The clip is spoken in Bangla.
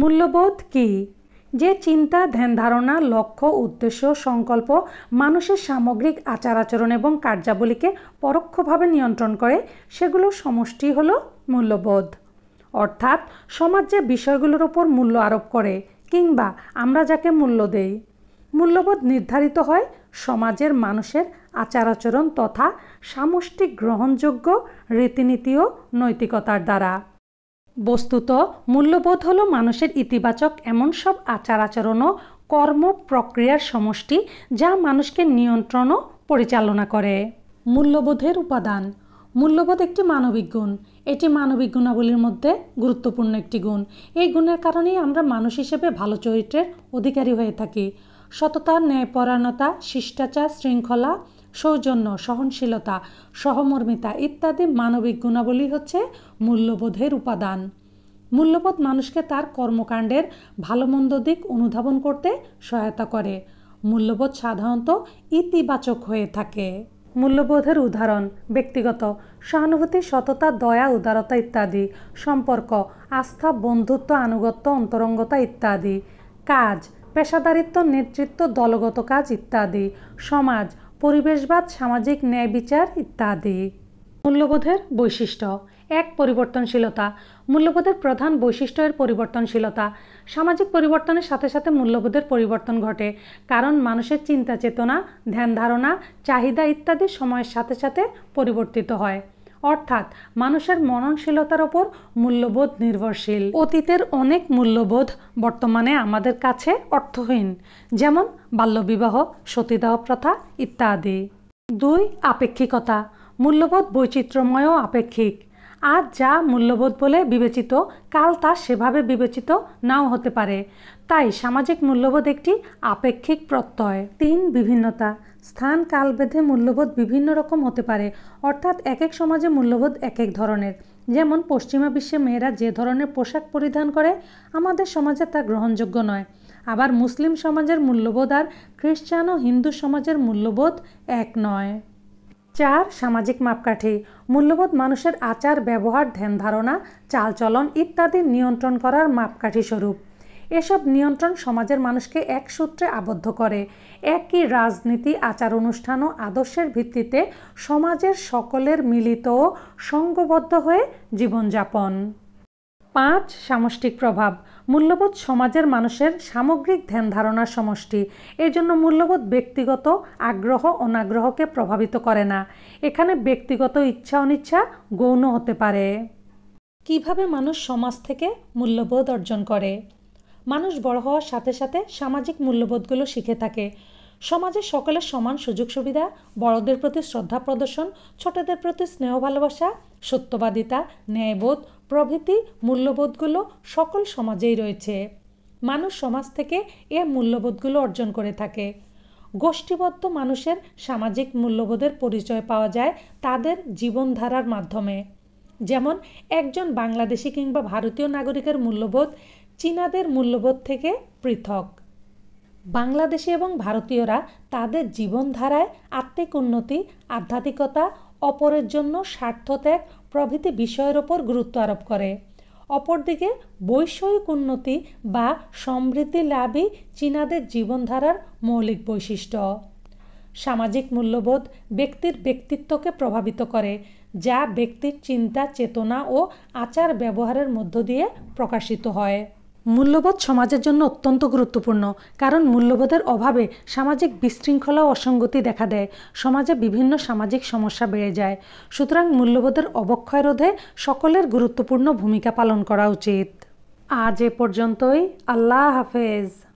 মূল্যবোধ কী যে চিন্তা ধ্যান ধারণা লক্ষ্য উদ্দেশ্য সংকল্প মানুষের সামগ্রিক আচার আচরণ এবং কার্যাবলীকে পরোক্ষভাবে নিয়ন্ত্রণ করে সেগুলো সমষ্টি হলো মূল্যবোধ অর্থাৎ সমাজ যে বিষয়গুলোর ওপর মূল্য আরোপ করে কিংবা আমরা যাকে মূল্য দেই মূল্যবোধ নির্ধারিত হয় সমাজের মানুষের আচার আচরণ তথা সামষ্টিক গ্রহণযোগ্য রীতিনীতি ও নৈতিকতার দ্বারা বস্তুত মূল্যবোধ হলো মানুষের ইতিবাচক এমন সব আচার আচরণ ও কর্ম প্রক্রিয়ার সমষ্টি যা মানুষকে নিয়ন্ত্রণ ও পরিচালনা করে মূল্যবোধের উপাদান মূল্যবোধ একটি মানবিক গুণ এটি মানবিক গুণাবলীর মধ্যে গুরুত্বপূর্ণ একটি গুণ এই গুণের কারণেই আমরা মানুষ হিসেবে ভালো চরিত্রের অধিকারী হয়ে থাকি সততা ন্যায়পরায়ণতা শিষ্টাচার শৃঙ্খলা সৌজন্য সহনশীলতা সহমর্মিতা ইত্যাদি মানবিক গুণাবলী হচ্ছে মূল্যবোধের উপাদান মূল্যবোধ মানুষকে তার কর্মকাণ্ডের ভালো মন্দ দিক অনুধাবন করতে সহায়তা করে মূল্যবোধ সাধারণত ইতিবাচক হয়ে থাকে মূল্যবোধের উদাহরণ ব্যক্তিগত সহানুভূতি সততা দয়া উদারতা ইত্যাদি সম্পর্ক আস্থা বন্ধুত্ব আনুগত্য অন্তরঙ্গতা ইত্যাদি কাজ পেশাদারিত্ব নেতৃত্ব দলগত কাজ ইত্যাদি সমাজ পরিবেশবাদ সামাজিক ন্যায় বিচার ইত্যাদি মূল্যবোধের বৈশিষ্ট্য এক পরিবর্তনশীলতা মূল্যবোধের প্রধান বৈশিষ্ট্যের পরিবর্তনশীলতা সামাজিক পরিবর্তনের সাথে সাথে মূল্যবোধের পরিবর্তন ঘটে কারণ মানুষের চিন্তা চেতনা ধ্যান ধারণা চাহিদা ইত্যাদি সময়ের সাথে সাথে পরিবর্তিত হয় অর্থাৎ মানুষের মননশীলতার ওপর মূল্যবোধ নির্ভরশীল অতীতের অনেক মূল্যবোধ বর্তমানে আমাদের কাছে অর্থহীন যেমন বাল্যবিবাহ সতীদাহ প্রথা ইত্যাদি দুই আপেক্ষিকতা মূল্যবোধ বৈচিত্র্যময় আপেক্ষিক আজ যা মূল্যবোধ বলে বিবেচিত কাল তা সেভাবে বিবেচিত নাও হতে পারে তাই সামাজিক মূল্যবোধ একটি আপেক্ষিক প্রত্যয় তিন বিভিন্নতা স্থান কালবেধে মূল্যবোধ বিভিন্ন রকম হতে পারে অর্থাৎ এক এক সমাজে মূল্যবোধ এক এক ধরনের যেমন পশ্চিমা বিশ্বে মেয়েরা যে ধরনের পোশাক পরিধান করে আমাদের সমাজে তা গ্রহণযোগ্য নয় আবার মুসলিম সমাজের মূল্যবোধ আর খ্রিস্টান ও হিন্দু সমাজের মূল্যবোধ এক নয় চার সামাজিক মাপকাঠি মূল্যবোধ মানুষের আচার ব্যবহার ধ্যান ধারণা চালচলন ইত্যাদি নিয়ন্ত্রণ করার মাপকাঠি স্বরূপ এসব নিয়ন্ত্রণ সমাজের মানুষকে এক সূত্রে আবদ্ধ করে একই রাজনীতি আচার অনুষ্ঠান ও আদর্শের ভিত্তিতে সমাজের সকলের মিলিত ও সঙ্গবদ্ধ হয়ে জীবনযাপন পাঁচ সামষ্টিক প্রভাব মূল্যবোধ সমাজের মানুষের সামগ্রিক ধ্যান ধারণার সমষ্টি এই জন্য মূল্যবোধ ব্যক্তিগত আগ্রহ অনাগ্রহকে প্রভাবিত করে না এখানে ব্যক্তিগত ইচ্ছা অনিচ্ছা গৌণ হতে পারে কিভাবে মানুষ সমাজ থেকে মূল্যবোধ অর্জন করে মানুষ বড় হওয়ার সাথে সাথে সামাজিক মূল্যবোধগুলো শিখে থাকে সমাজে সকলের সমান সুযোগ সুবিধা বড়দের প্রতি শ্রদ্ধা প্রদর্শন ছোটদের প্রতি স্নেহ ভালোবাসা সত্যবাদিতা ন্যায়বোধ প্রভৃতি মূল্যবোধগুলো সকল সমাজেই রয়েছে মানুষ সমাজ থেকে এ মূল্যবোধগুলো অর্জন করে থাকে গোষ্ঠীবদ্ধ মানুষের সামাজিক মূল্যবোধের পরিচয় পাওয়া যায় তাদের জীবনধারার মাধ্যমে যেমন একজন বাংলাদেশি কিংবা ভারতীয় নাগরিকের মূল্যবোধ চীনাদের মূল্যবোধ থেকে পৃথক বাংলাদেশি এবং ভারতীয়রা তাদের জীবনধারায় আত্মিক উন্নতি আধ্যাত্মিকতা অপরের জন্য স্বার্থত্যাগ প্রভৃতি বিষয়ের ওপর গুরুত্ব আরোপ করে অপরদিকে বৈষয়িক উন্নতি বা সমৃদ্ধি লাভই চীনাদের জীবনধারার মৌলিক বৈশিষ্ট্য সামাজিক মূল্যবোধ ব্যক্তির ব্যক্তিত্বকে প্রভাবিত করে যা ব্যক্তির চিন্তা চেতনা ও আচার ব্যবহারের মধ্য দিয়ে প্রকাশিত হয় মূল্যবোধ সমাজের জন্য অত্যন্ত গুরুত্বপূর্ণ কারণ মূল্যবোধের অভাবে সামাজিক বিশৃঙ্খলা ও অসঙ্গতি দেখা দেয় সমাজে বিভিন্ন সামাজিক সমস্যা বেড়ে যায় সুতরাং মূল্যবোধের অবক্ষয় রোধে সকলের গুরুত্বপূর্ণ ভূমিকা পালন করা উচিত আজ এ পর্যন্তই আল্লাহ হাফেজ